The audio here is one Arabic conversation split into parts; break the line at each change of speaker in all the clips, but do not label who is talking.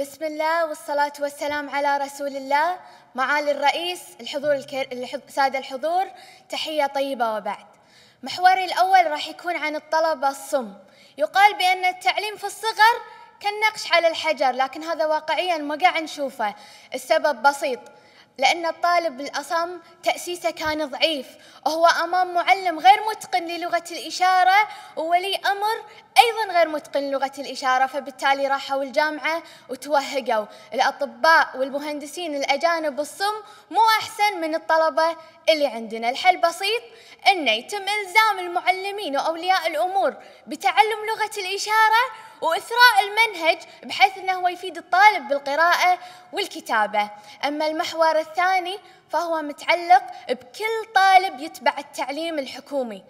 بسم الله والصلاة والسلام على رسول الله معالي الرئيس الحضور الكر... سادة الحضور تحية طيبة وبعد محوري الأول راح يكون عن الطلبة الصم يقال بأن التعليم في الصغر كالنقش على الحجر لكن هذا واقعيا ما قاعد نشوفه السبب بسيط لأن الطالب الأصم تأسيسه كان ضعيف وهو أمام معلم غير متقن للغة الإشارة وولي أمر أيضا غير متقن للغة الإشارة فبالتالي راحوا الجامعة وتوهقوا الأطباء والمهندسين الأجانب الصم مو أحسن من الطلبة اللي عندنا الحل بسيط أنه يتم إلزام المعلمين وأولياء الأمور بتعلم لغة الإشارة وإثراء المنهج بحيث أنه هو يفيد الطالب بالقراءة والكتابة أما المحور الثاني فهو متعلق بكل طالب يتبع التعليم الحكومي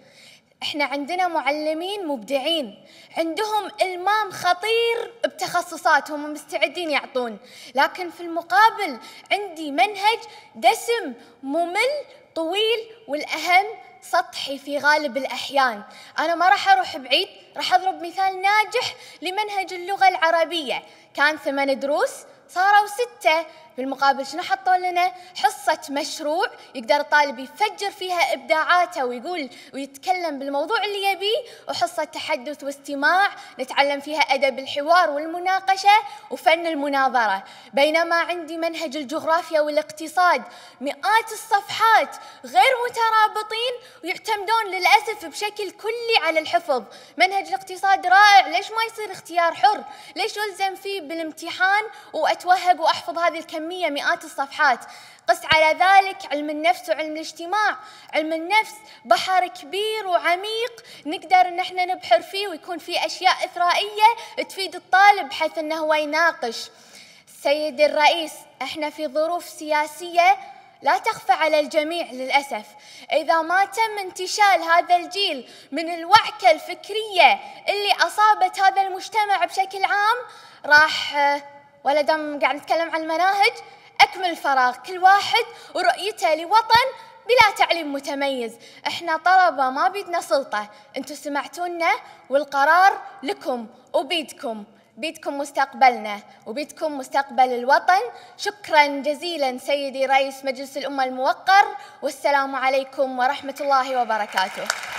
احنا عندنا معلمين مبدعين عندهم المام خطير بتخصصاتهم ومستعدين يعطون لكن في المقابل عندي منهج دسم ممل طويل والاهم سطحي في غالب الأحيان أنا ما راح أروح بعيد راح أضرب مثال ناجح لمنهج اللغة العربية كان ثمان دروس صاروا ستة بالمقابل شنو حطوا لنا حصة مشروع يقدر الطالب يفجر فيها إبداعاته ويقول ويتكلم بالموضوع اللي يبيه وحصة تحدث واستماع نتعلم فيها أدب الحوار والمناقشة وفن المناظرة بينما عندي منهج الجغرافيا والاقتصاد مئات الصفحات غير مترابطين ويعتمدون للأسف بشكل كلي على الحفظ منهج الاقتصاد رائع ليش ما يصير اختيار حر ليش ألزم فيه بالامتحان وأتوهق وأحفظ هذه الكمية العلمية مئات الصفحات قس على ذلك علم النفس وعلم الاجتماع علم النفس بحر كبير وعميق نقدر ان احنا نبحر فيه ويكون فيه اشياء اثرائيه تفيد الطالب بحيث انه هو يناقش سيد الرئيس احنا في ظروف سياسيه لا تخفى على الجميع للأسف إذا ما تم انتشال هذا الجيل من الوعكة الفكرية اللي أصابت هذا المجتمع بشكل عام راح ولا دام قاعد نتكلم عن المناهج أكمل فراغ كل واحد ورؤيته لوطن بلا تعليم متميز احنا طلبة ما بيدنا سلطة انتم سمعتونا والقرار لكم وبيدكم بيدكم مستقبلنا وبيدكم مستقبل الوطن شكرا جزيلا سيدي رئيس مجلس الأمة الموقر والسلام عليكم ورحمة الله وبركاته